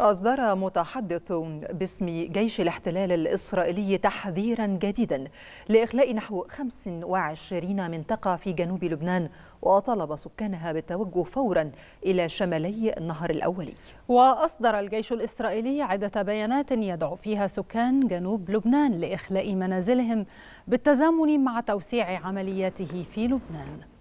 أصدر متحدث باسم جيش الاحتلال الإسرائيلي تحذيرا جديدا لإخلاء نحو 25 منطقة في جنوب لبنان وطلب سكانها بالتوجه فورا إلى شمالي النهر الأولي وأصدر الجيش الإسرائيلي عدة بيانات يدعو فيها سكان جنوب لبنان لإخلاء منازلهم بالتزامن مع توسيع عملياته في لبنان